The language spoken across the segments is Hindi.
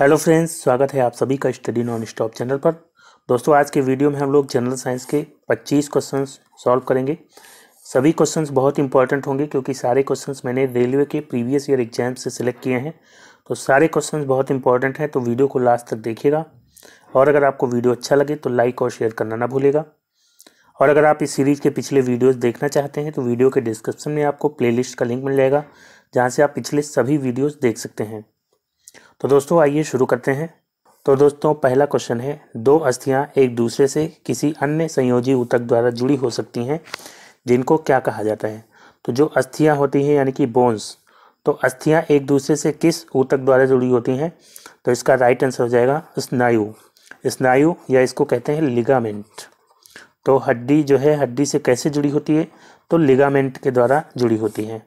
हेलो फ्रेंड्स स्वागत है आप सभी का स्टडी नॉन स्टॉप चैनल पर दोस्तों आज के वीडियो में हम लोग जनरल साइंस के 25 क्वेश्चंस सॉल्व करेंगे सभी क्वेश्चंस बहुत इंपॉर्टेंट होंगे क्योंकि सारे क्वेश्चंस मैंने रेलवे के प्रीवियस ईयर एग्जाम से सिलेक्ट किए हैं तो सारे क्वेश्चन बहुत इंपॉर्टेंट हैं तो वीडियो को लास्ट तक देखिएगा और अगर आपको वीडियो अच्छा लगे तो लाइक और शेयर करना ना भूलेगा और अगर आप इस सीरीज़ के पिछले वीडियोज़ देखना चाहते हैं तो वीडियो के डिस्क्रिप्शन में आपको प्लेलिस्ट का लिंक मिल जाएगा जहाँ से आप पिछले सभी वीडियोज़ देख सकते हैं तो दोस्तों आइए शुरू करते हैं तो दोस्तों पहला क्वेश्चन है दो अस्थियां एक दूसरे से किसी अन्य संयोजी ऊतक द्वारा जुड़ी हो सकती हैं जिनको क्या कहा जाता है तो जो अस्थियां होती हैं यानी कि बोन्स तो अस्थियां एक दूसरे से किस ऊतक द्वारा जुड़ी होती हैं तो इसका राइट आंसर हो जाएगा स्नायु स्नायु या इसको कहते हैं लिगामेंट तो हड्डी जो है हड्डी से कैसे जुड़ी होती है तो लिगामेंट के द्वारा जुड़ी होती है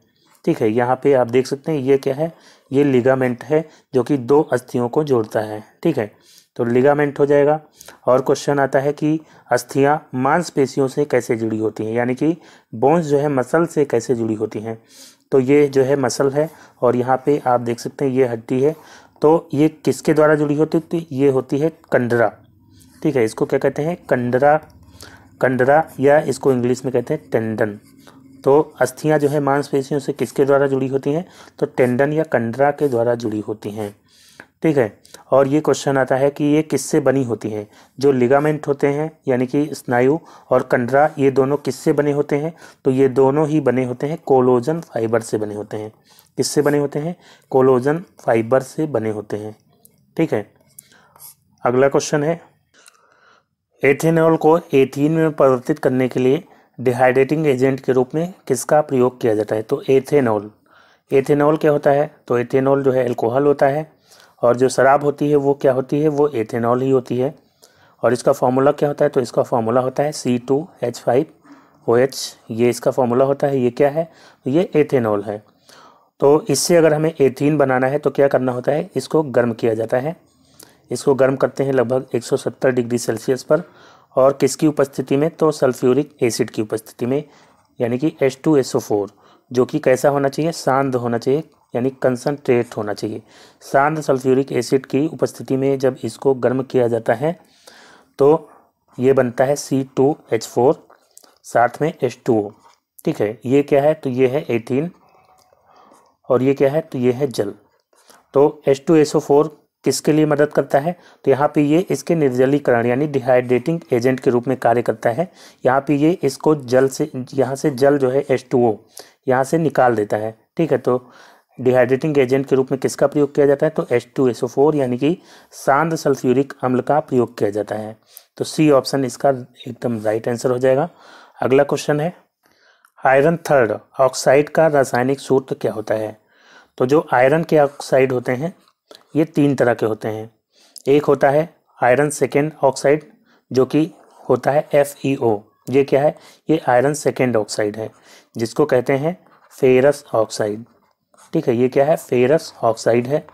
ठीक है यहाँ पे आप देख सकते हैं ये क्या है ये लिगामेंट है जो कि दो अस्थियों को जोड़ता है ठीक है तो लिगामेंट हो जाएगा और क्वेश्चन आता है कि अस्थियाँ मांसपेशियों से कैसे जुड़ी होती हैं यानी कि बोन्स जो है मसल से कैसे जुड़ी होती हैं तो ये जो है मसल है और यहाँ पे आप देख सकते हैं ये हड्डी है तो ये किसके द्वारा जुड़ी होती है ये होती है कंडरा ठीक है इसको क्या कहते हैं कंडरा कंडरा या इसको इंग्लिश में कहते हैं टेंडन तो अस्थियाँ जो है मांसपेशियों से किसके द्वारा जुड़ी होती हैं तो टेंडन या कंडरा के द्वारा जुड़ी होती हैं ठीक है और ये क्वेश्चन आता है कि ये किससे बनी होती हैं जो लिगामेंट होते हैं यानी कि स्नायु और कंडरा ये दोनों किससे बने होते हैं तो ये दोनों ही बने होते हैं कोलोजन फाइबर से बने होते हैं किससे बने होते हैं कोलोजन फाइबर से बने होते हैं ठीक है अगला क्वेश्चन है एथेनॉल को एथीन में परिवर्तित करने के लिए डिहाइड्रेटिंग एजेंट के रूप में किसका प्रयोग किया जाता है तो एथेनॉल एथेनॉल क्या होता है तो एथेनॉल जो है एल्कोहल होता है और जो शराब होती है वो क्या होती है वो एथेनॉल ही होती है और इसका फार्मूला क्या होता है तो इसका फार्मूला होता है C two H five O H ये इसका फार्मूला होता है ये क्या है ये एथेनॉल है तो इससे अगर हमें एथीन बनाना है तो क्या करना होता है इसको गर्म किया जाता है इसको गर्म करते हैं लगभग 170 डिग्री सेल्सियस पर और किसकी उपस्थिति में तो सल्फ्यूरिक एसिड की उपस्थिति में यानी कि H two S O four जो कि कैसा होना चाहिए सांद होना चाहिए यानी कंसनट्रेट होना चाहिए सांद सल्फ्यूरिक एसिड की उपस्थिति में जब इसको गर्म किया जाता है तो ये बनता है सी टू एच फोर साथ में एच टू ओ ठीक है ये क्या है तो ये है एटीन और ये क्या है तो ये है जल तो H two S O four किसके लिए मदद करता है तो यहाँ पे ये इसके निर्जलीकरण यानी डिहाइड्रेटिंग एजेंट के रूप में कार्य करता है यहाँ पे ये इसको जल से यहाँ से जल जो है एस टू ओ यहाँ से निकाल देता है ठीक है तो डिहाइड्रेटिंग एजेंट के रूप में किसका प्रयोग किया जाता है तो S two S O four यानी कि सांद सल्फ्यूरिक अम्ल का प्रयोग किया जाता है तो सी ऑप्शन इसका एकदम राइट आंसर हो जाएगा अगला क्वेश्चन है आयरन थर्ड ऑक्साइड का रासायनिक सूत्र क्या होता है तो जो आयरन के ऑक्साइड होते हैं ये तीन तरह के होते हैं एक होता है आयरन सेकेंड ऑक्साइड जो कि होता है एफ ई ओ ये क्या है ये आयरन सेकेंड ऑक्साइड है जिसको कहते हैं फेरस ऑक्साइड ठीक है ये क्या है फेरस ऑक्साइड है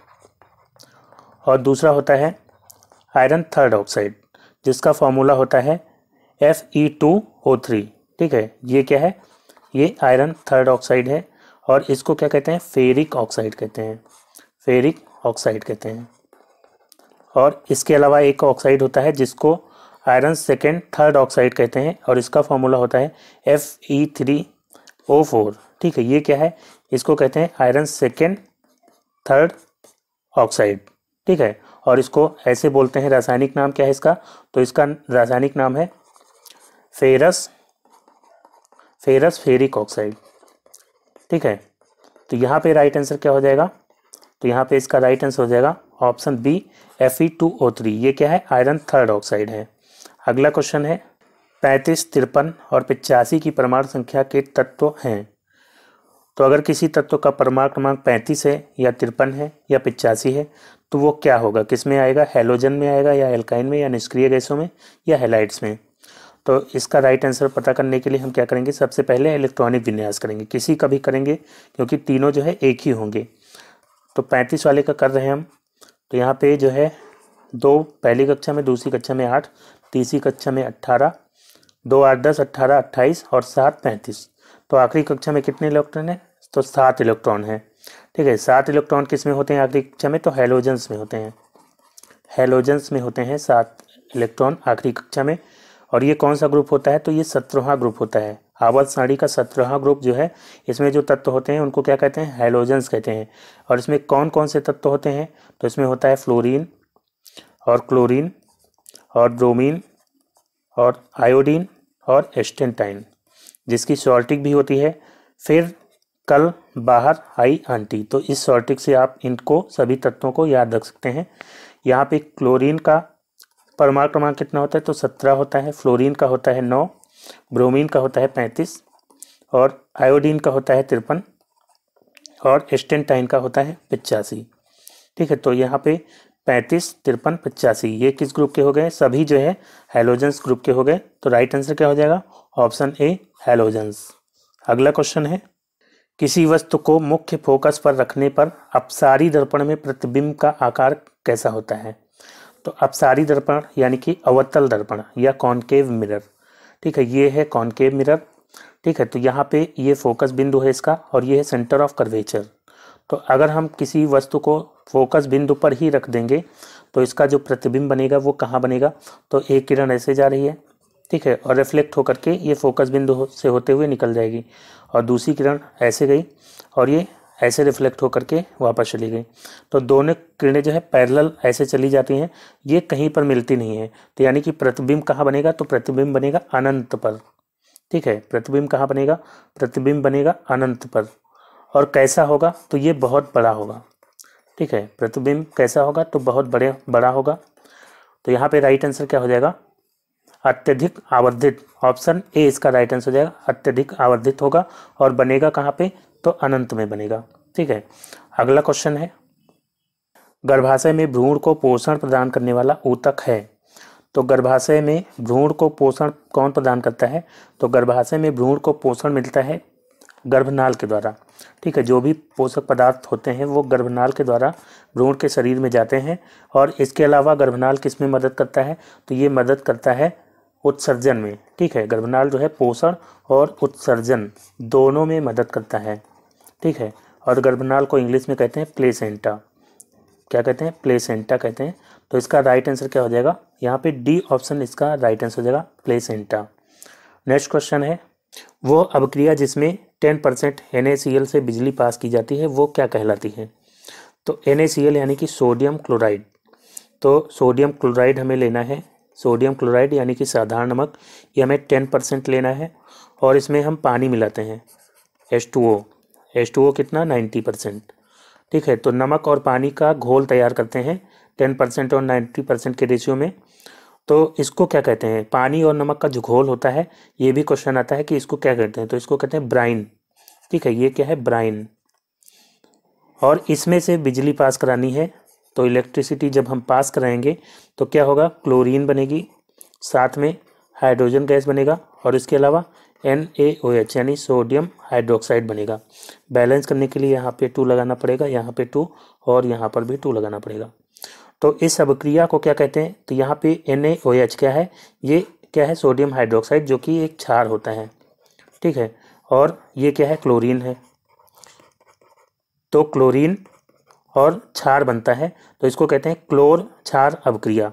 और दूसरा होता है आयरन थर्ड ऑक्साइड जिसका फॉर्मूला होता है F E two O three ठीक है ये क्या है ये आयरन थर्ड ऑक्साइड है और इसको क्या कहते हैं फेरिक ऑक्साइड कहते हैं फेरिक ऑक्साइड कहते हैं और इसके अलावा एक ऑक्साइड होता है जिसको आयरन सेकेंड थर्ड ऑक्साइड कहते हैं और इसका फॉर्मूला होता है F E three O four ठीक है ये क्या है इसको कहते हैं आयरन सेकेंड थर्ड ऑक्साइड ठीक है और इसको ऐसे बोलते हैं रासायनिक नाम क्या है इसका तो इसका रासायनिक नाम है फेरस फेरस फेरिक ऑक्साइड ठीक है तो यहाँ पे राइट आंसर क्या हो जाएगा तो यहाँ पे इसका राइट आंसर हो जाएगा option B F E two O three ये क्या है आयरन थर्ड ऑक्साइड है अगला क्वेश्चन है पैंतीस तिरपन और पिचासी की परमाणु संख्या के तत्व हैं तो अगर किसी तत्व का परमाणु क्रमांक पैंतीस है या तिरपन है या पिचासी है तो वो क्या होगा किस में आएगा हेलोजन में आएगा या एल्काइन में या निष्क्रिय गैसों में या हेलाइट्स में तो इसका राइट आंसर पता करने के लिए हम क्या करेंगे सबसे पहले इलेक्ट्रॉनिक विन्यास करेंगे किसी का भी करेंगे क्योंकि तीनों जो है एक ही होंगे तो पैंतीस वाले का कर रहे हैं हम तो यहाँ पे जो है दो पहली कक्षा में दूसरी कक्षा में आठ तीसरी कक्षा में अट्ठारह दो आठ दस अट्ठारह अट्ठाईस और सात पैंतीस तो आखिरी कक्षा में कितने इलेक्ट्रॉन है तो सात इलेक्ट्रॉन हैं ठीक है सात इलेक्ट्रॉन किस में होते हैं आखिरी कक्षा में तो हेलोजन्स में होते हैं हेलोजन्स में होते हैं सात इलेक्ट्रॉन आखिरी कक्षा में और ये कौन सा ग्रुप होता है तो ये सत्रहवा ग्रुप होता है आवाज साड़ी का सत्रहवा ग्रुप जो है इसमें जो तत्व होते हैं उनको क्या कहते हैं हाइलोजन्स कहते हैं और इसमें कौन कौन से तत्व होते हैं तो इसमें होता है फ्लोरीन और क्लोरीन और ब्रोमीन और आयोडीन और एस्टेंटाइन जिसकी शॉर्टिक भी होती है फिर कल बाहर आई आंटी तो इस शॉर्टिक से आप इनको सभी तत्वों को याद रख सकते हैं यहाँ पे क्लोरीन का परमाणु क्रमांक कितना होता है तो सत्रह होता है फ्लोरीन का होता है नौ ब्रोमीन का होता है पैंतीस और आयोडीन का होता है तिरपन और एस्टेंटाइन का होता है पचासी ठीक है तो यहाँ पे पैंतीस तिरपन पचासी ये किस ग्रुप के हो गए सभी जो है हेलोजेंस ग्रुप के हो गए तो राइट आंसर क्या हो जाएगा ऑप्शन ए हेलोजेंस अगला क्वेश्चन है किसी वस्तु को मुख्य फोकस पर रखने पर अपसारी दर्पण में प्रतिबिंब का आकार कैसा होता है तो अपसारी दर्पण यानी कि अवतल दर्पण या कॉन्केव मिरर ठीक है ये है कॉन्केव मिरर ठीक है तो यहाँ पे ये फोकस बिंदु है इसका और ये है सेंटर ऑफ कर्वेचर तो अगर हम किसी वस्तु को फोकस बिंदु पर ही रख देंगे तो इसका जो प्रतिबिंब बनेगा वो कहाँ बनेगा तो एक किरण ऐसे जा रही है ठीक है और रिफ्लेक्ट होकर के ये फोकस बिंदु से होते हुए निकल जाएगी और दूसरी किरण ऐसे गई और ये ऐसे रिफ्लेक्ट होकर के वापस चली गई तो दोनों किरणें जो है पैरेलल ऐसे चली जाती हैं ये कहीं पर मिलती नहीं है तो यानी कि प्रतिबिंब कहाँ बनेगा तो प्रतिबिंब बनेगा अनंत पर ठीक है प्रतिबिंब कहाँ बनेगा प्रतिबिंब बनेगा अनंत पर और कैसा होगा तो ये बहुत बड़ा होगा ठीक है प्रतिबिंब कैसा होगा तो बहुत बड़े बड़ा होगा तो यहाँ पे राइट आंसर क्या हो जाएगा अत्यधिक आवर्धित ऑप्शन ए इसका राइट आंसर हो जाएगा अत्यधिक आवर्धित होगा और बनेगा कहाँ पे तो अनंत में बनेगा ठीक है अगला क्वेश्चन है गर्भाशय में भ्रूण को पोषण प्रदान करने वाला ऊतक है तो गर्भाशय में भ्रूण को पोषण कौन प्रदान करता है तो गर्भाशय में भ्रूण को पोषण मिलता है गर्भनाल के द्वारा ठीक है जो भी पोषक पदार्थ होते हैं वो गर्भनाल के द्वारा भ्रूण के शरीर में जाते हैं और इसके अलावा गर्भनाल किस में मदद करता है तो ये मदद करता है उत्सर्जन में ठीक है गर्भनाल जो है पोषण और उत्सर्जन दोनों में मदद करता है ठीक है और गर्भनाल को इंग्लिश में कहते हैं प्लेसेंटा क्या कहते हैं प्लेसेंटा कहते हैं तो इसका राइट आंसर क्या हो जाएगा यहाँ पे डी ऑप्शन इसका राइट आंसर हो जाएगा प्लेसेंटा नेक्स्ट क्वेश्चन है वो क्रिया जिसमें टेन परसेंट एन से बिजली पास की जाती है वो क्या कहलाती है तो एन यानी कि सोडियम क्लोराइड तो सोडियम क्लोराइड हमें लेना है सोडियम क्लोराइड यानी कि साधारण नमक ये हमें टेन परसेंट लेना है और इसमें हम पानी मिलाते हैं H two O H two O कितना नाइन्टी परसेंट ठीक है तो नमक और पानी का घोल तैयार करते हैं टेन परसेंट और नाइन्टी परसेंट के रेशियो में तो इसको क्या कहते हैं पानी और नमक का जो घोल होता है ये भी क्वेश्चन आता है कि इसको क्या कहते हैं तो इसको कहते हैं ब्राइन ठीक है ये क्या है ब्राइन और इसमें से बिजली पास करानी है तो इलेक्ट्रिसिटी जब हम पास कराएंगे तो क्या होगा क्लोरीन बनेगी साथ में हाइड्रोजन गैस बनेगा और इसके अलावा एन ए ओ एच यानी सोडियम हाइड्रोक्साइड बनेगा बैलेंस करने के लिए यहाँ पे टू लगाना पड़ेगा यहाँ पे टू और यहाँ पर भी टू लगाना पड़ेगा तो इस अभिक्रिया को क्या कहते हैं तो यहाँ पे एन ए ओ एच क्या है ये क्या है सोडियम हाइड्रोक्साइड जो कि एक छार होता है ठीक है और ये क्या है क्लोरीन है तो क्लोरीन और छार बनता है तो इसको कहते हैं क्लोर छार अभिक्रिया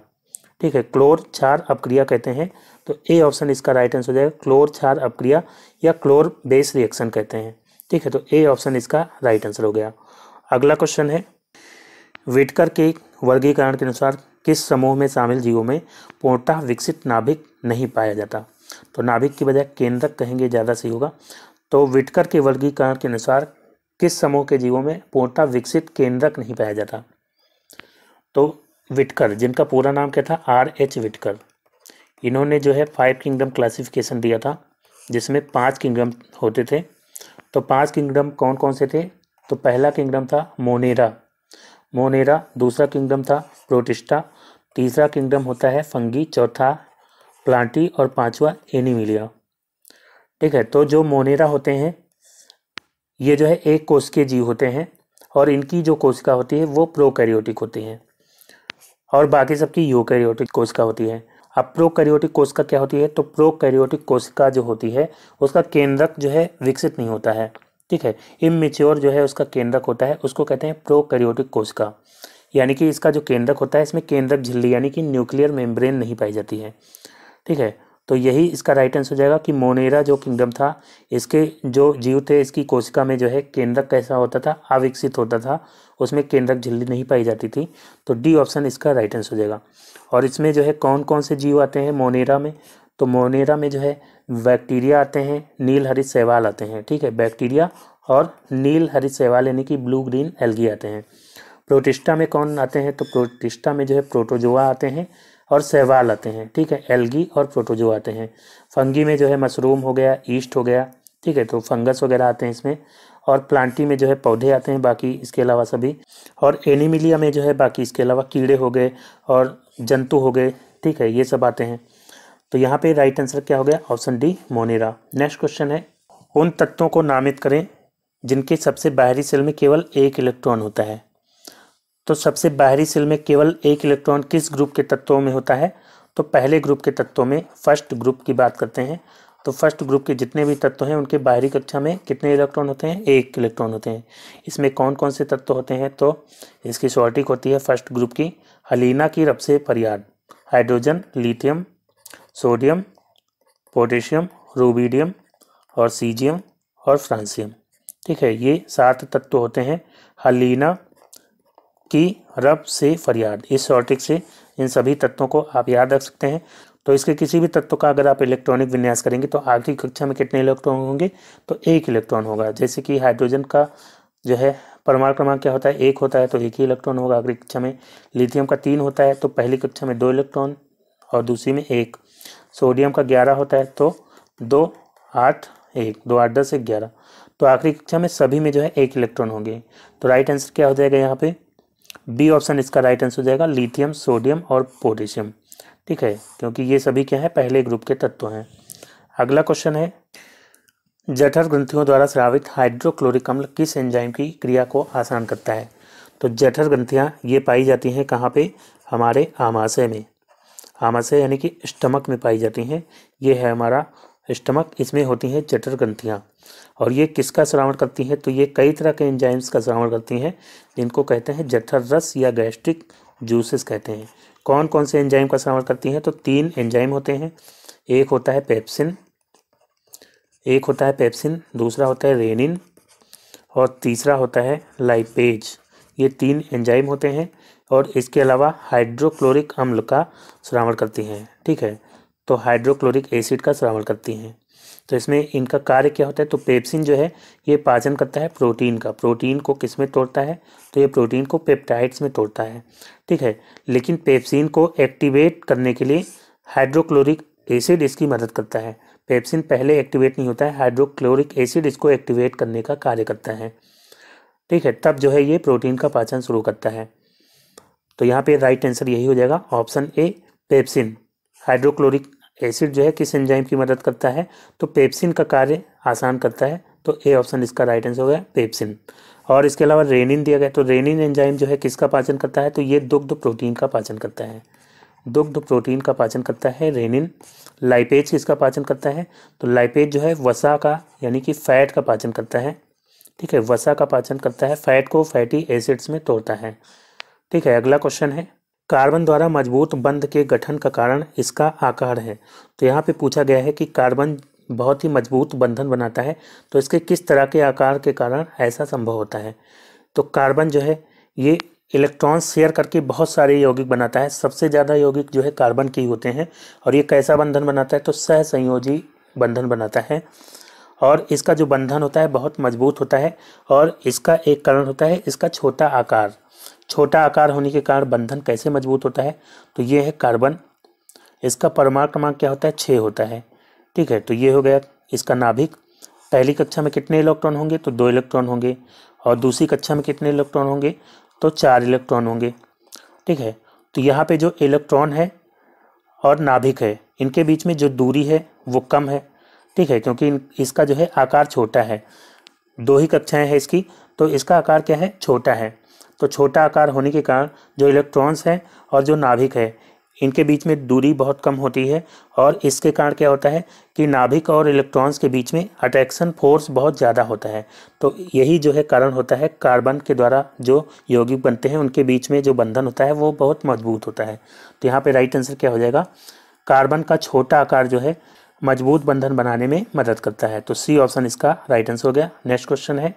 ठीक है क्लोर छार अभिक्रिया कहते हैं तो ए ऑप्शन इसका राइट आंसर हो जाएगा क्लोर क्षार अपक्रिया या क्लोर बेस रिएक्शन कहते हैं ठीक है तो ए ऑप्शन इसका राइट आंसर हो गया अगला क्वेश्चन है विटकर के वर्गीकरण के अनुसार किस समूह में शामिल जीवों में पोटा विकसित नाभिक नहीं पाया जाता तो नाभिक की बजाय केंद्रक कहेंगे ज़्यादा सही होगा तो विटकर के वर्गीकरण के अनुसार किस समूह के जीवों में पोटा विकसित केंद्रक नहीं पाया जाता तो विटकर जिनका पूरा नाम क्या था आर एच विटकर इन्होंने जो है फाइव किंगडम क्लासिफिकेशन दिया था जिसमें पांच किंगडम होते थे तो पांच किंगडम कौन कौन से थे तो पहला किंगडम था मोनेरा मोनेरा दूसरा किंगडम था प्रोटिस्टा तीसरा किंगडम होता है फंगी चौथा प्लांटी और पांचवा एनीमिलिया ठीक है तो जो मोनेरा होते हैं ये जो है एक के जीव होते हैं और इनकी जो कोशिका होती है वो प्रोकैरियोटिक होती है और बाकी सबकी यूकैरियोटिक कोशिका होती है अब प्रोकैरियोटिक कोशिका क्या होती है तो प्रोकैरियोटिक कोशिका जो होती है उसका केंद्रक जो है विकसित नहीं होता है ठीक है इमेच्योर जो है उसका केंद्रक होता है उसको कहते हैं प्रोकैरियोटिक कोशिका यानी कि इसका जो केंद्रक होता है इसमें केंद्रक झिल्ली यानी कि न्यूक्लियर मेम्ब्रेन नहीं पाई जाती है ठीक है तो यही इसका राइट आंसर हो जाएगा कि मोनेरा जो किंगडम था इसके जो जीव थे इसकी कोशिका में जो है केंद्रक कैसा होता था अविकसित होता था उसमें केंद्रक झिल्ली नहीं पाई जाती थी तो डी ऑप्शन इसका राइट आंसर हो जाएगा और इसमें जो है कौन कौन से जीव आते हैं मोनेरा में तो मोनेरा में जो है बैक्टीरिया आते हैं नील हरित सेवाल आते हैं ठीक है बैक्टीरिया और नील हरित सेवाल यानी कि ब्लू ग्रीन एल्गी आते हैं प्रोटिस्टा में कौन आते हैं तो प्रोटिस्टा में जो है प्रोटोजोआ आते हैं और सहवाल आते हैं ठीक है एलगी और प्रोटोजो आते हैं फंगी में जो है मशरूम हो गया ईस्ट हो गया ठीक है तो फंगस वगैरह आते हैं इसमें और प्लांटी में जो है पौधे आते हैं बाकी इसके अलावा सभी और एनिमिलिया में जो है बाकी इसके अलावा कीड़े हो गए और जंतु हो गए ठीक है ये सब आते हैं तो यहाँ पे राइट आंसर क्या हो गया option D Monera next question है उन तत्वों को नामित करें जिनके सबसे बाहरी सेल में केवल एक इलेक्ट्रॉन होता है तो सबसे बाहरी सेल में केवल एक इलेक्ट्रॉन किस ग्रुप के तत्वों में होता है तो पहले ग्रुप के तत्वों में फर्स्ट ग्रुप की बात करते हैं तो फर्स्ट ग्रुप के जितने भी तत्व हैं उनके बाहरी कक्षा में कितने इलेक्ट्रॉन होते हैं एक इलेक्ट्रॉन होते हैं इसमें कौन कौन से तत्व होते हैं तो इसकी शॉर्टिक होती है फर्स्ट ग्रुप की हलीना की रब से फरियाद hydrogen lithium sodium potassium rubidium और सीजियम और फ्रांसियम ठीक है ये सात तत्व होते हैं हलीना की रब से फरियाद इस शॉर्टिक से इन सभी तत्वों को आप याद रख सकते हैं तो इसके किसी भी तत्व का अगर आप इलेक्ट्रॉनिक विन्यास करेंगे तो आखिरी की कक्षा में कितने इलेक्ट्रॉन होंगे तो एक इलेक्ट्रॉन होगा जैसे कि हाइड्रोजन का जो है परमाणु क्रमांक क्या होता है एक होता है तो एक ही इलेक्ट्रॉन होगा अगली कक्षा में लिथियम का तीन होता है तो पहली कक्षा में दो इलेक्ट्रॉन और दूसरी में एक सोडियम का ग्यारह होता है तो दो आठ एक दो आठ दस एक ग्यारह तो आखिरी कक्षा में सभी में जो है एक इलेक्ट्रॉन होंगे तो राइट आंसर क्या हो जाएगा यहाँ पे बी ऑप्शन इसका राइट आंसर हो जाएगा लिथियम सोडियम और पोटेशियम ठीक है क्योंकि ये सभी क्या है पहले ग्रुप के तत्व हैं अगला क्वेश्चन है जठर ग्रंथियों द्वारा श्रावित हाइड्रोक्लोरिक अम्ल किस एंजाइम की क्रिया को आसान करता है तो जठर ग्रंथियाँ ये पाई जाती हैं कहाँ पे हमारे आमाशय में आमाशय यानी कि स्टमक में पाई जाती हैं ये है हमारा स्टमक इसमें होती हैं जठर ग्रंथियाँ और ये किसका श्रावण करती हैं तो ये कई तरह के एंजाइम्स का श्रावण करती हैं जिनको कहते हैं जठर रस या गैस्ट्रिक जूसेस कहते हैं कौन कौन से एंजाइम का श्रावण करती हैं तो तीन एंजाइम होते हैं एक होता है पेप्सिन एक होता है पेप्सिन दूसरा होता है रेनिन और तीसरा होता है लाइपेज ये तीन एंजाइम होते हैं और इसके अलावा हाइड्रोक्लोरिक अम्ल का श्रावण करती हैं ठीक है तो हाइड्रोक्लोरिक एसिड का श्रावण करती हैं तो इसमें इनका कार्य क्या होता है तो पेप्सिन जो है ये पाचन करता है प्रोटीन का प्रोटीन को किस में तोड़ता है तो ये प्रोटीन को पेप्टाइड्स में तोड़ता है ठीक है लेकिन पेप्सिन को एक्टिवेट करने के लिए हाइड्रोक्लोरिक एसिड इसकी मदद करता है पेप्सिन पहले एक्टिवेट नहीं होता है हाइड्रोक्लोरिक एसिड इसको एक्टिवेट करने का कार्य करता है ठीक है तब जो है ये प्रोटीन का पाचन शुरू करता है तो यहाँ पे राइट आंसर यही हो जाएगा option A pepsin hydrochloric acid जो है किस एंजाइम की मदद करता है तो पेप्सिन का कार्य आसान करता है तो ए ऑप्शन इसका राइट आंसर हो गया पेप्सिन और इसके अलावा रेनिन दिया गया तो रेनिन एंजाइम जो है किसका पाचन करता है तो ये दुग्ध प्रोटीन का पाचन करता है दुग्ध प्रोटीन का पाचन करता है रेनिन लाइपेज किसका पाचन करता है तो लाइपेज जो है वसा का यानी कि फैट का पाचन करता है ठीक है वसा का पाचन करता है फैट को फैटी एसिड्स में तोड़ता है ठीक है अगला क्वेश्चन है कार्बन द्वारा मजबूत बंध के गठन का कारण इसका आकार है तो यहाँ पे पूछा गया है कि कार्बन बहुत ही मजबूत बंधन बनाता है तो इसके किस तरह के आकार के कारण ऐसा संभव होता है तो कार्बन जो है ये इलेक्ट्रॉन्स शेयर करके बहुत सारे यौगिक बनाता है सबसे ज़्यादा यौगिक जो है कार्बन के होते हैं और ये कैसा बंधन बनाता है तो सहसंयोजी बंधन बनाता है और इसका जो बंधन होता है बहुत मजबूत होता है और इसका एक कारण होता है इसका छोटा आकार छोटा आकार होने के कारण बंधन कैसे मजबूत होता है तो ये है कार्बन इसका परमाणु क्रमांक क्या होता है छः होता है ठीक है तो ये हो गया इसका नाभिक पहली कक्षा में कितने इलेक्ट्रॉन होंगे तो दो इलेक्ट्रॉन होंगे और दूसरी कक्षा में कितने इलेक्ट्रॉन होंगे तो चार इलेक्ट्रॉन होंगे ठीक है तो यहाँ पे जो इलेक्ट्रॉन है और नाभिक है इनके बीच में जो दूरी है वो कम है ठीक है क्योंकि इसका जो है आकार छोटा है दो ही कक्षाएं हैं इसकी तो इसका आकार क्या है छोटा है तो छोटा आकार होने के कारण जो इलेक्ट्रॉन्स हैं और जो नाभिक है इनके बीच में दूरी बहुत कम होती है और इसके कारण क्या होता है कि नाभिक और इलेक्ट्रॉन्स के बीच में अट्रैक्शन फोर्स बहुत ज़्यादा होता है तो यही जो है कारण होता है कार्बन के द्वारा जो यौगिक बनते हैं उनके बीच में जो बंधन होता है वो बहुत मजबूत होता है तो यहाँ पर राइट आंसर क्या हो जाएगा कार्बन का छोटा आकार जो है मजबूत बंधन बनाने में मदद करता है तो सी ऑप्शन इसका राइट आंसर हो गया नेक्स्ट क्वेश्चन है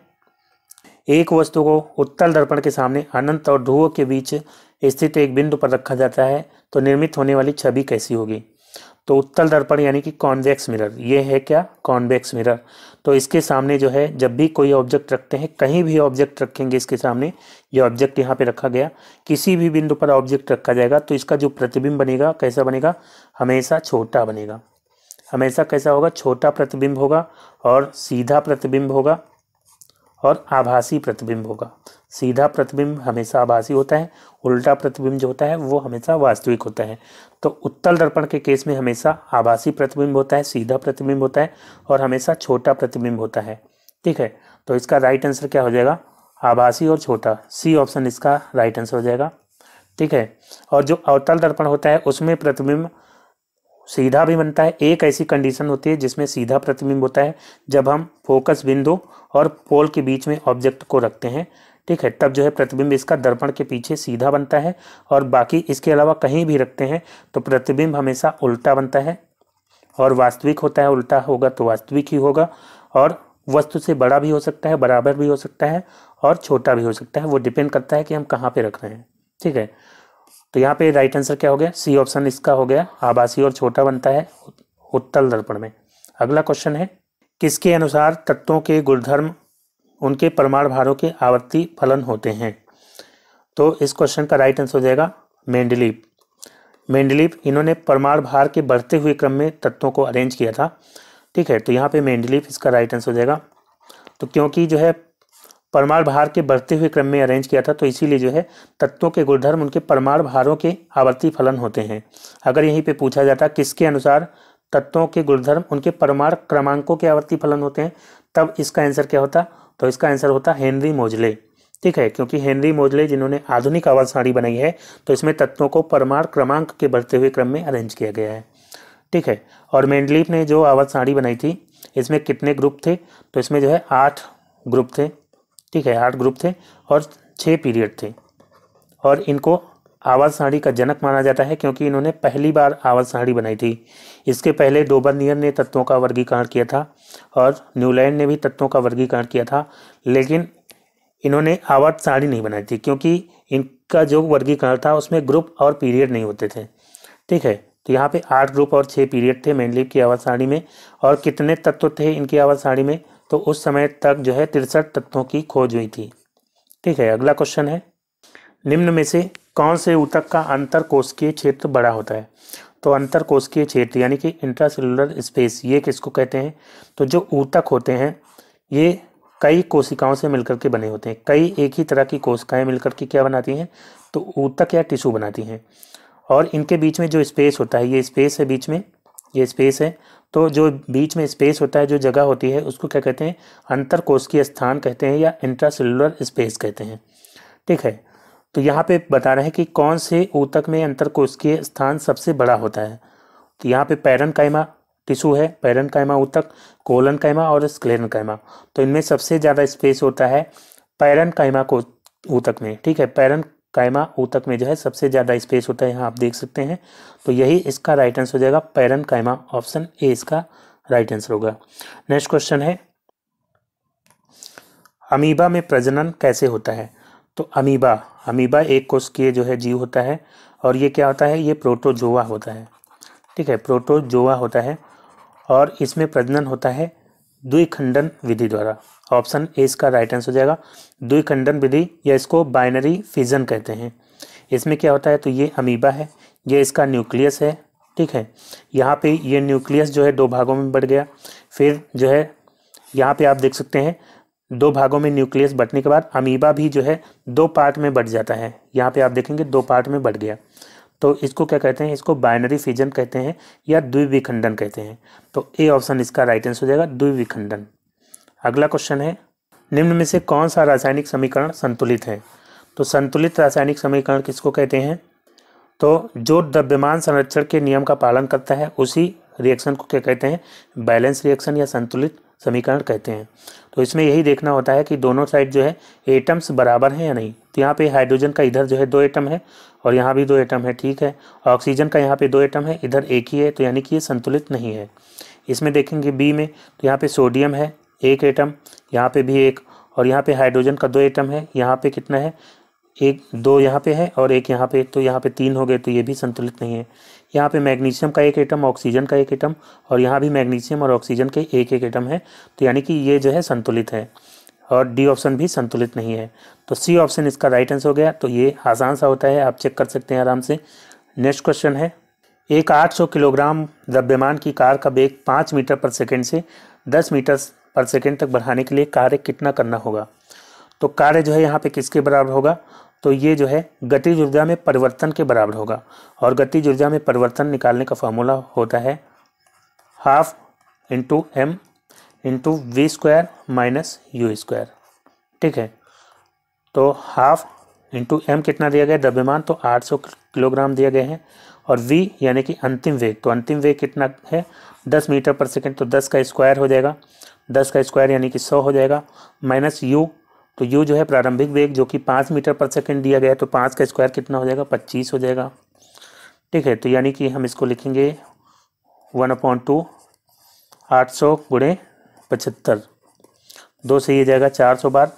एक वस्तु को उत्तल दर्पण के सामने अनंत और ध्रुव के बीच स्थित एक बिंदु पर रखा जाता है तो निर्मित होने वाली छवि कैसी होगी तो उत्तल दर्पण यानी कि कॉन्वेक्स मिरर ये है क्या कॉन्वेक्स मिरर तो इसके सामने जो है जब भी कोई ऑब्जेक्ट रखते हैं कहीं भी ऑब्जेक्ट रखेंगे इसके सामने ये ऑब्जेक्ट यहाँ पे रखा गया किसी भी बिंदु पर ऑब्जेक्ट रखा जाएगा तो इसका जो प्रतिबिंब बनेगा कैसा बनेगा हमेशा छोटा बनेगा हमेशा कैसा होगा छोटा प्रतिबिंब होगा और सीधा प्रतिबिंब होगा और आभासी प्रतिबिंब होगा सीधा प्रतिबिंब हमेशा आभासी होता है उल्टा प्रतिबिंब जो होता है वो हमेशा वास्तविक होता है तो उत्तल दर्पण के केस में हमेशा आभासी प्रतिबिंब होता है सीधा प्रतिबिंब होता है और हमेशा छोटा प्रतिबिंब होता है ठीक है तो इसका राइट आंसर क्या हो जाएगा आभासी और छोटा सी ऑप्शन इसका राइट आंसर हो जाएगा ठीक है और जो अवतल दर्पण होता है उसमें प्रतिबिंब सीधा भी बनता है एक ऐसी कंडीशन होती है जिसमें सीधा प्रतिबिंब होता है जब हम फोकस बिंदु और पोल के बीच में ऑब्जेक्ट को रखते हैं ठीक है तब जो है प्रतिबिंब इसका दर्पण के पीछे सीधा बनता है और बाकी इसके अलावा कहीं भी रखते हैं तो प्रतिबिंब हमेशा उल्टा बनता है और वास्तविक होता है उल्टा होगा तो वास्तविक ही होगा और वस्तु से बड़ा भी हो सकता है बराबर भी हो सकता है और छोटा भी हो सकता है वो डिपेंड करता है कि हम कहाँ पर रख रहे हैं ठीक है तो यहाँ पे राइट आंसर क्या हो गया सी ऑप्शन इसका हो गया आभासी और छोटा बनता है उत्तल दर्पण में अगला क्वेश्चन है किसके अनुसार तत्वों के गुणधर्म उनके परमाणु भारों के आवर्ती फलन होते हैं तो इस क्वेश्चन का राइट आंसर हो जाएगा मेंडलीप मेंडलीप इन्होंने परमाणु भार के बढ़ते हुए क्रम में तत्वों को अरेंज किया था ठीक है तो यहाँ पे मेंडलीप इसका राइट आंसर हो जाएगा तो क्योंकि जो है परमाणु भार के बढ़ते हुए क्रम में अरेंज किया था तो इसीलिए जो है तत्वों के गुणधर्म उनके परमाणु भारों के आवर्ती फलन होते हैं अगर यहीं पे पूछा जाता किसके अनुसार तत्वों के गुणधर्म उनके परमाणु क्रमांकों के आवर्ती फलन होते हैं तब इसका आंसर क्या होता तो इसका आंसर होता हेनरी मोजले ठीक है क्योंकि हेनरी मोजले जिन्होंने आधुनिक आवाज साड़ी बनाई है तो इसमें तत्वों को परमाणु क्रमांक के बढ़ते हुए क्रम में अरेंज किया गया है ठीक है और मेंडलीफ ने जो आवाज साड़ी बनाई थी इसमें कितने ग्रुप थे तो इसमें जो है आठ ग्रुप थे ठीक है आठ ग्रुप थे और छः पीरियड थे और इनको आवाज़ साड़ी का जनक माना जाता है क्योंकि इन्होंने पहली बार आवाज़ साड़ी बनाई थी इसके पहले डोबरनियर ने तत्वों का वर्गीकरण किया था और न्यूलैंड ने भी तत्वों का वर्गीकरण किया था लेकिन इन्होंने आवाज़ साड़ी नहीं बनाई थी क्योंकि इनका जो वर्गीकरण था उसमें ग्रुप और पीरियड नहीं होते थे ठीक है तो यहाँ पे आठ ग्रुप और छः पीरियड थे मेनली की आवाज़ साड़ी में और कितने तत्व थे इनकी आवाज़ साड़ी में तो उस समय तक जो है तिरसठ तत्वों की खोज हुई थी ठीक है अगला क्वेश्चन है निम्न में से कौन से ऊतक का अंतर कोषकीय क्षेत्र बड़ा होता है तो अंतर कोशिकीय क्षेत्र यानी कि इंट्रासेलुलर स्पेस ये किसको कहते हैं तो जो ऊतक होते हैं ये कई कोशिकाओं से मिलकर के बने होते हैं कई एक ही तरह की कोशिकाएं मिलकर के क्या बनाती हैं तो ऊतक या टिशू बनाती हैं और इनके बीच में जो स्पेस होता है ये स्पेस है बीच में ये स्पेस है तो जो बीच में स्पेस होता है जो जगह होती है उसको क्या कहते हैं अंतर कोशकीय स्थान कहते हैं या इंट्रासेलुलर स्पेस कहते हैं ठीक है तो यहाँ पे बता रहे हैं कि कौन से ऊतक में अंतर कोशकीय स्थान सबसे बड़ा होता है तो यहाँ पे पैरन कायमा टिशू है पैरन कायमा ऊतक कोलन कायमा और स्क्लेरन कायमा तो इनमें सबसे ज़्यादा स्पेस होता है पैरन कायमा को ऊतक में ठीक है पैरन कायमा ऊतक में जो है सबसे ज़्यादा स्पेस होता है यहाँ आप देख सकते हैं तो यही इसका राइट आंसर हो जाएगा पैरन कायमा ऑप्शन ए इसका राइट आंसर होगा नेक्स्ट क्वेश्चन है अमीबा में प्रजनन कैसे होता है तो अमीबा अमीबा एक के जो है जीव होता है और ये क्या होता है ये प्रोटोजोआ होता है ठीक है प्रोटोजोआ होता है और इसमें प्रजनन होता है द्विखंडन विधि द्वारा ऑप्शन ए इसका राइट आंसर हो जाएगा द्विखंडन विधि या इसको बाइनरी फिजन कहते हैं इसमें क्या होता है तो ये अमीबा है ये इसका न्यूक्लियस है ठीक है यहाँ पे ये न्यूक्लियस जो है दो भागों में बढ़ गया फिर जो है यहाँ पे आप देख सकते हैं दो भागों में न्यूक्लियस बटने के बाद अमीबा भी जो है दो पार्ट में बढ़ जाता है यहाँ पे आप देखेंगे दो पार्ट में बढ़ गया तो इसको क्या कहते हैं इसको बाइनरी फिजन कहते हैं या द्विविखंडन कहते हैं तो ए ऑप्शन इसका राइट आंसर हो जाएगा द्विविखंडन अगला क्वेश्चन है निम्न में से कौन सा रासायनिक समीकरण संतुलित है तो संतुलित रासायनिक समीकरण किसको कहते हैं तो जो द्रव्यमान संरक्षण के नियम का पालन करता है उसी रिएक्शन को क्या कहते हैं बैलेंस रिएक्शन या संतुलित समीकरण कहते हैं तो इसमें यही देखना होता है कि दोनों साइड जो है एटम्स बराबर हैं या नहीं तो यहाँ पे हाइड्रोजन का इधर जो है दो एटम है और यहाँ भी दो एटम है ठीक है ऑक्सीजन का यहाँ पे दो एटम है इधर एक ही है तो यानी कि ये संतुलित नहीं है इसमें देखेंगे बी में तो यहाँ पे सोडियम है एक एटम यहाँ पे भी एक और यहाँ पे हाइड्रोजन का दो एटम है यहाँ पे कितना है एक दो यहाँ पे है और एक यहाँ पे तो यहाँ पे तीन हो गए तो ये भी संतुलित नहीं है यहाँ पे मैग्नीशियम का एक एटम ऑक्सीजन का एक एटम और यहाँ भी मैग्नीशियम और ऑक्सीजन के एक एक एटम है तो यानी कि ये जो है संतुलित है और डी ऑप्शन भी संतुलित नहीं है तो सी ऑप्शन इसका राइट आंसर हो गया तो ये आसान सा होता है आप चेक कर सकते हैं आराम से नेक्स्ट क्वेश्चन है एक 800 किलोग्राम द्रव्यमान की कार का बेग पाँच मीटर पर सेकेंड से 10 मीटर पर सेकेंड तक बढ़ाने के लिए कार्य कितना करना होगा तो कार्य जो है यहाँ पे किसके बराबर होगा तो ये जो है गति ऊर्जा में परिवर्तन के बराबर होगा और गति ऊर्जा में परिवर्तन निकालने का फॉर्मूला होता है half into M into V square minus U square ठीक है तो हाफ इंटू एम कितना दिया गया द्रव्यमान तो 800 किलोग्राम दिया गया है और v यानी कि अंतिम वेग तो अंतिम वेग कितना है 10 मीटर पर सेकेंड तो 10 का स्क्वायर हो जाएगा दस का स्क्वायर यानी कि सौ हो जाएगा माइनस यू तो यू जो है प्रारंभिक वेग जो कि पाँच मीटर पर सेकेंड दिया गया है तो पाँच का स्क्वायर कितना हो जाएगा पच्चीस हो जाएगा ठीक है तो यानी कि हम इसको लिखेंगे वन अपॉइंट टू आठ सौ गुणे पचहत्तर दो से ये जाएगा चार सौ बार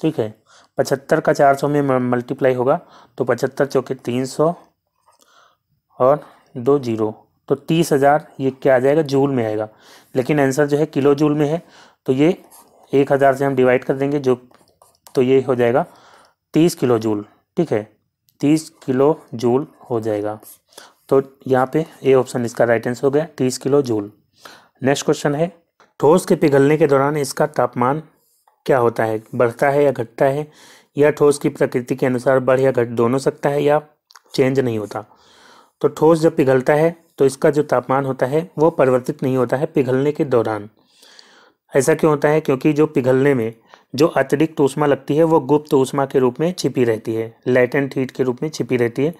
ठीक है पचहत्तर का चार सौ में मल्टीप्लाई होगा तो पचहत्तर चौके तीन सौ और दो जीरो तो तीस हज़ार ये क्या आ जाएगा जूल में आएगा लेकिन आंसर जो है किलो जूल में है तो ये एक हज़ार से हम डिवाइड कर देंगे जो तो ये हो जाएगा तीस किलो जूल ठीक है तीस किलो जूल हो जाएगा तो यहाँ पे ए ऑप्शन इसका राइट आंसर हो गया तीस किलो जूल नेक्स्ट क्वेश्चन है ठोस के पिघलने के दौरान इसका तापमान क्या होता है बढ़ता है या घटता है या ठोस की प्रकृति के अनुसार बढ़ या घट दोनों सकता है या चेंज नहीं होता तो ठोस जब पिघलता है तो इसका जो तापमान होता है वो परिवर्तित नहीं होता है पिघलने के दौरान ऐसा क्यों होता है क्योंकि जो पिघलने में जो अतिरिक्त ऊष्मा लगती है वो गुप्त ऊष्मा के रूप में छिपी रहती है लेटेंट हीट के रूप में छिपी रहती है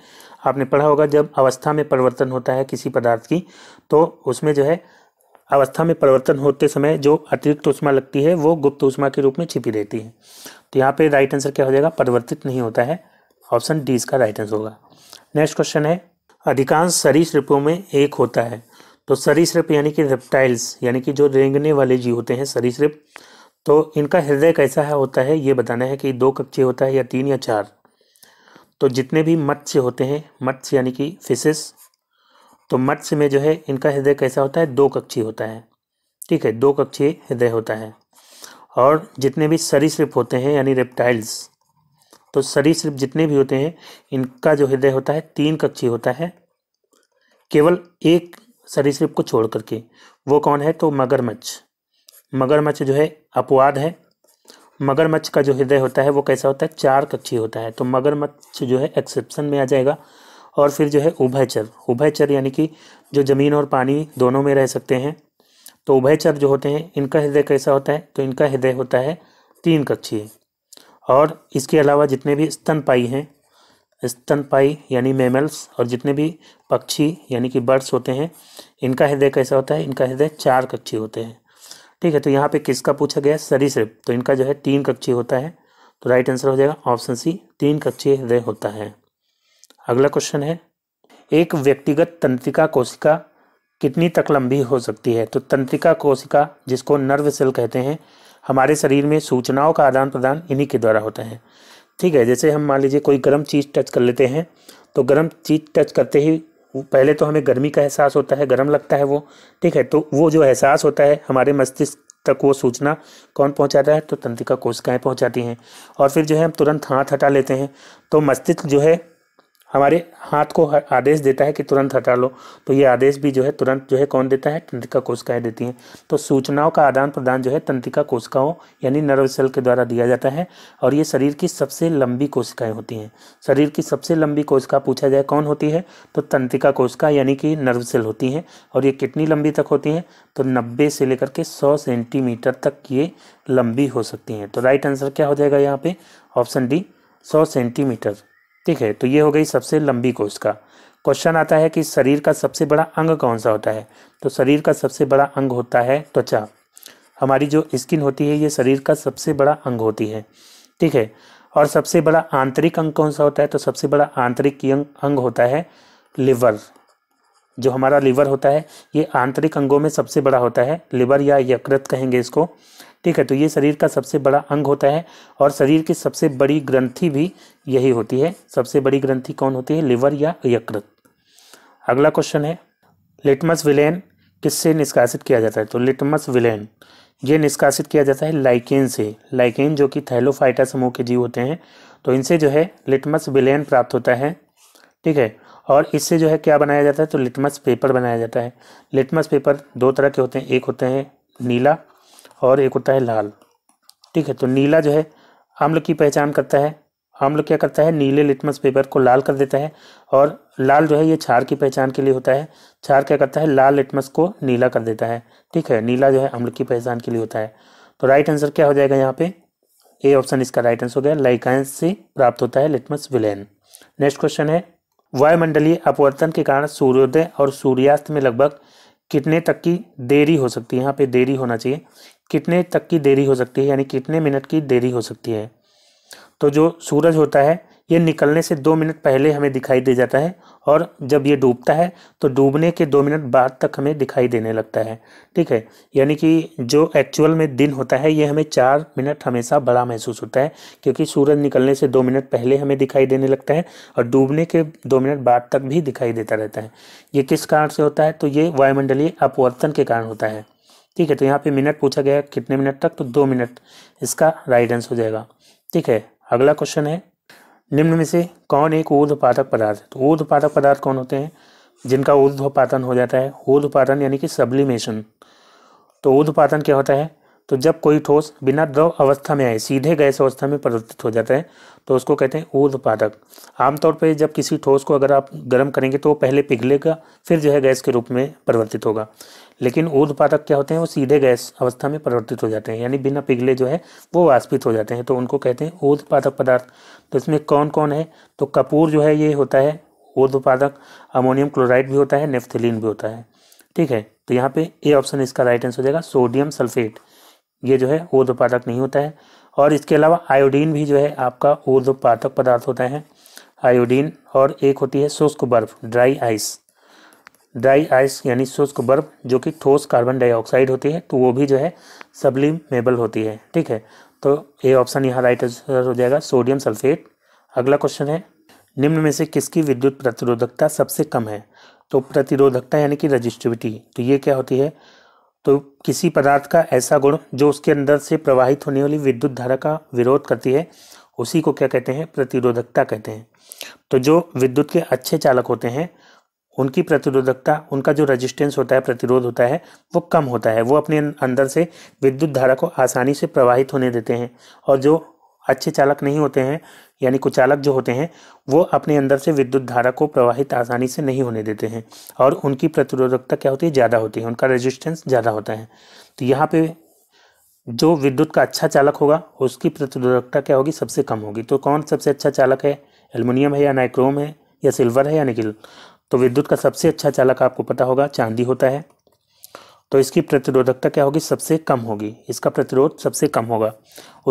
आपने पढ़ा होगा जब अवस्था में परिवर्तन होता है किसी पदार्थ की तो उसमें जो है अवस्था में परिवर्तन होते समय जो अतिरिक्त ऊष्मा लगती है वो गुप्त ऊष्मा के रूप में छिपी रहती है तो यहाँ पे राइट आंसर क्या हो जाएगा परिवर्तित नहीं होता है ऑप्शन डी इसका राइट आंसर होगा नेक्स्ट क्वेश्चन है अधिकांश सरीसृपों में एक होता है तो सरीसृप यानी कि रेप्टाइल्स यानी कि जो रेंगने वाले जीव होते हैं सरीसृप तो इनका हृदय कैसा है होता है ये बताना है कि दो कक्षे होता है या तीन या चार तो जितने भी मत्स्य होते हैं मत्स्य यानी कि फिशेस तो मत्स्य में जो है इनका हृदय कैसा होता है दो कक्षी होता है ठीक है दो कक्षीय हृदय होता है और जितने भी सरीसृप होते हैं यानी रेप्टाइल्स तो सरीसृप जितने भी होते हैं इनका जो हृदय होता है तीन कक्षी होता है केवल एक सरीसृप को छोड़ करके वो कौन है तो मगरमच्छ मगरमच्छ जो है अपवाद है मगरमच्छ का जो हृदय होता है वो कैसा होता है चार कक्षी होता है तो मगरमच्छ जो है एक्सेप्शन में आ जाएगा और फिर जो है उभयचर उभयचर यानी कि जो ज़मीन और पानी दोनों में रह सकते हैं तो उभयचर जो होते हैं इनका हृदय कैसा होता है तो इनका हृदय होता है तीन कक्षी और इसके अलावा जितने भी स्तनपाई हैं स्तनपाई यानी मेमल्स और जितने भी पक्षी यानी कि बर्ड्स होते हैं इनका हृदय कैसा होता है इनका हृदय चार कक्षी होते हैं ठीक है तो यहाँ पे किसका पूछा गया सरीसृप तो इनका जो है तीन कक्षी होता है तो राइट आंसर हो जाएगा ऑप्शन सी तीन कक्षी हृदय होता है अगला क्वेश्चन है एक व्यक्तिगत तंत्रिका कोशिका कितनी तक लंबी हो सकती है तो तंत्रिका कोशिका जिसको नर्व सेल कहते हैं हमारे शरीर में सूचनाओं का आदान प्रदान इन्हीं के द्वारा होता है ठीक है जैसे हम मान लीजिए कोई गर्म चीज़ टच कर लेते हैं तो गर्म चीज़ टच करते ही पहले तो हमें गर्मी का एहसास होता है गर्म लगता है वो ठीक है तो वो जो एहसास होता है हमारे मस्तिष्क तक वो सूचना कौन पहुंचाता है तो तंत्रिका कोशिकाएं पहुंचाती हैं और फिर जो है हम तुरंत हाथ हटा लेते हैं तो मस्तिष्क जो है हमारे हाथ को आदेश देता है कि तुरंत हटा लो तो ये आदेश भी जो है तुरंत जो है कौन देता है तंत्रिका कोशिकाएं देती हैं तो सूचनाओं का आदान प्रदान जो है तंत्रिका कोशिकाओं यानी नर्व सेल के द्वारा दिया जाता है और ये शरीर की सबसे लंबी कोशिकाएं होती हैं शरीर की सबसे लंबी कोशिका पूछा जाए कौन होती है तो तंत्रिका कोशिका यानी कि नर्व सेल होती हैं और ये कितनी लंबी तक होती हैं तो नब्बे से लेकर के सौ सेंटीमीटर तक ये लंबी हो सकती हैं तो राइट आंसर क्या हो जाएगा यहाँ पर ऑप्शन डी सौ सेंटीमीटर ठीक है तो ये हो गई सबसे लंबी कोशिका क्वेश्चन आता है कि शरीर का सबसे बड़ा अंग कौन सा होता है तो शरीर का सबसे बड़ा अंग होता है त्वचा हमारी जो स्किन होती है ये शरीर का सबसे बड़ा अंग होती है ठीक है और सबसे बड़ा आंतरिक अंग कौन सा होता है तो सबसे बड़ा आंतरिक अंग होता है लिवर जो हमारा लिवर होता है ये आंतरिक अंगों में सबसे बड़ा होता है लिवर या यकृत कहेंगे इसको ठीक है तो ये शरीर का सबसे बड़ा अंग होता है और शरीर की सबसे बड़ी ग्रंथि भी यही होती है सबसे बड़ी ग्रंथि कौन होती है लिवर या यकृत अगला क्वेश्चन है लिटमस विलेन किससे निष्कासित किया जाता है तो लिटमस विलेन ये निष्कासित किया जाता है लाइकेन से लाइकेन जो कि थैलोफाइटा समूह के जीव होते हैं तो इनसे जो है लिटमस विलेन प्राप्त होता है ठीक है और इससे जो है क्या बनाया जाता है तो लिटमस पेपर बनाया जाता है लिटमस पेपर दो तरह के होते हैं एक होते हैं नीला और एक होता है लाल ठीक है तो नीला जो है अम्ल की पहचान करता है अम्ल क्या करता है नीले लिटमस पेपर को लाल कर देता है और लाल जो है ये छार की पहचान के लिए होता है छार क्या करता है लाल लिटमस को नीला कर देता है ठीक है नीला जो है अम्ल की पहचान के लिए होता है तो राइट आंसर क्या हो जाएगा यहाँ पे ए ऑप्शन इसका राइट आंसर हो गया लाइकाइंस से प्राप्त होता है लिटमस विलेन नेक्स्ट क्वेश्चन है वायुमंडलीय अपवर्तन के कारण सूर्योदय और सूर्यास्त में लगभग कितने तक की देरी हो सकती है यहाँ पे देरी होना चाहिए कितने तक की देरी हो सकती है यानी कितने मिनट की देरी हो सकती है तो जो सूरज होता है ये निकलने से दो मिनट पहले हमें दिखाई दे जाता है और जब ये डूबता है तो डूबने के दो मिनट बाद तक हमें दिखाई देने लगता है ठीक है यानी कि जो एक्चुअल में दिन होता है ये हमें चार मिनट हमेशा बड़ा महसूस होता है क्योंकि सूरज निकलने से दो मिनट पहले हमें दिखाई देने लगता है और डूबने के दो मिनट बाद तक भी दिखाई देता रहता है ये किस कारण से होता है तो ये वायुमंडलीय अपवर्तन के कारण होता है ठीक है तो यहाँ पे मिनट पूछा गया कितने मिनट तक तो दो मिनट इसका राइट आंसर हो जाएगा ठीक है अगला क्वेश्चन है निम्न में से कौन एक ऊर्ध्वपातक पदार्थ तो ऊर्ध्वपातक पदार्थ कौन होते हैं जिनका ऊर्ध्वपातन हो जाता है ऊर्ध्वपातन यानी कि सब्लिमेशन तो ऊर्ध्वपातन क्या होता है तो जब कोई ठोस बिना द्रव अवस्था में आए सीधे गैस अवस्था में परिवर्तित हो जाता है तो उसको कहते हैं ऊर्धपादक आमतौर पर जब किसी ठोस को अगर आप गर्म करेंगे तो वो पहले पिघलेगा फिर जो है गैस के रूप में परिवर्तित होगा लेकिन ओद उत्पादक क्या होते हैं वो सीधे गैस अवस्था में परिवर्तित हो जाते हैं यानी बिना पिघले जो है वो वाष्पित हो जाते हैं तो उनको कहते हैं ओद उत्पादक पदार्थ तो इसमें कौन कौन है तो कपूर जो है ये होता है ओद उत्पादक अमोनियम क्लोराइड भी होता है नेफ्थिलीन भी होता है ठीक है तो यहाँ पे ए ऑप्शन इसका राइट आंसर हो जाएगा सोडियम सल्फेट ये जो है ओद उत्पादक नहीं होता है और इसके अलावा आयोडीन भी जो है आपका ओद उत्पादक पदार्थ होता है आयोडीन और एक होती है शुष्क बर्फ ड्राई आइस ड्राई आइस यानी शुष्क बर्फ जो कि ठोस कार्बन डाइऑक्साइड होती है तो वो भी जो है सब्लिमेबल होती है ठीक है तो ए ऑप्शन यहाँ राइट आंसर हो जाएगा सोडियम सल्फेट अगला क्वेश्चन है निम्न में से किसकी विद्युत प्रतिरोधकता सबसे कम है तो प्रतिरोधकता यानी कि रजिस्टिविटी तो ये क्या होती है तो किसी पदार्थ का ऐसा गुण जो उसके अंदर से प्रवाहित होने वाली विद्युत धारा का विरोध करती है उसी को क्या कहते हैं प्रतिरोधकता कहते हैं तो जो विद्युत के अच्छे चालक होते हैं उनकी प्रतिरोधकता उनका जो रेजिस्टेंस होता है प्रतिरोध होता है वो कम होता है वो अपने अंदर से विद्युत धारा को आसानी से प्रवाहित होने देते हैं और जो अच्छे चालक नहीं होते हैं यानी कुचालक जो होते हैं वो अपने अंदर से विद्युत धारा को प्रवाहित आसानी से नहीं होने देते हैं और उनकी प्रतिरोधकता क्या होती है ज़्यादा होती है उनका रेजिस्टेंस ज़्यादा होता है तो यहाँ पे जो विद्युत का अच्छा चालक होगा उसकी प्रतिरोधकता क्या होगी सबसे कम होगी तो कौन सबसे अच्छा चालक है एलमिनियम है या नाइक्रोम है या सिल्वर है या निकिल तो विद्युत का सबसे अच्छा चालक आपको पता होगा चांदी होता है तो इसकी प्रतिरोधकता क्या होगी सबसे कम होगी इसका प्रतिरोध सबसे कम होगा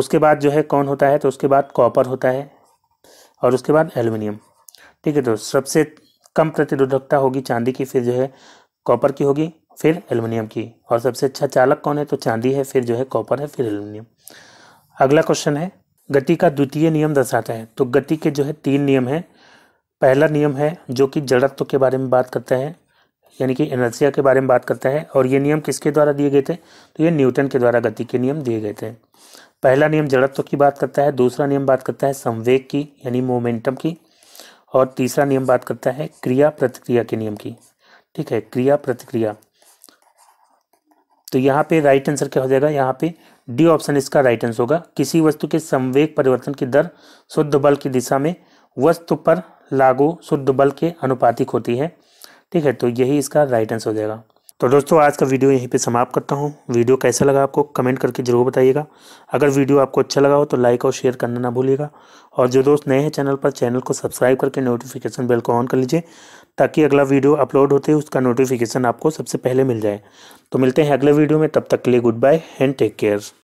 उसके बाद जो है कौन होता है तो उसके बाद कॉपर होता है और उसके बाद एल्युमिनियम ठीक है तो सबसे कम प्रतिरोधकता होगी चांदी की फिर जो है कॉपर की होगी फिर एल्युमिनियम की और सबसे अच्छा चालक कौन है तो चांदी है फिर जो है कॉपर है फिर एल्युमिनियम अगला क्वेश्चन है गति का द्वितीय नियम दर्शाता है तो गति के जो है तीन नियम हैं पहला नियम है जो कि जड़त्व के बारे में बात करता है यानी कि एनर्जिया के बारे में बात करता है और ये नियम किसके द्वारा दिए गए थे तो ये न्यूटन के द्वारा गति के नियम दिए गए थे पहला नियम जड़त्व की बात करता है दूसरा नियम बात करता है संवेग की यानी मोमेंटम की और तीसरा नियम बात करता है क्रिया प्रतिक्रिया के नियम की ठीक है क्रिया प्रतिक्रिया तो यहाँ पे राइट आंसर क्या हो जाएगा यहाँ पे डी ऑप्शन इसका राइट आंसर होगा किसी वस्तु के संवेग परिवर्तन की दर शुद्ध बल की दिशा में वस्तु पर लागू शुद्ध बल के अनुपातिक होती है ठीक है तो यही इसका राइट आंसर हो जाएगा तो दोस्तों आज का वीडियो यहीं पे समाप्त करता हूँ वीडियो कैसा लगा आपको कमेंट करके ज़रूर बताइएगा अगर वीडियो आपको अच्छा लगा हो तो लाइक और शेयर करना ना भूलिएगा और जो दोस्त नए हैं चैनल पर चैनल को सब्सक्राइब करके नोटिफिकेशन बेल को ऑन कर लीजिए ताकि अगला वीडियो अपलोड होते ही उसका नोटिफिकेशन आपको सबसे पहले मिल जाए तो मिलते हैं अगले वीडियो में तब तक के लिए goodbye and take care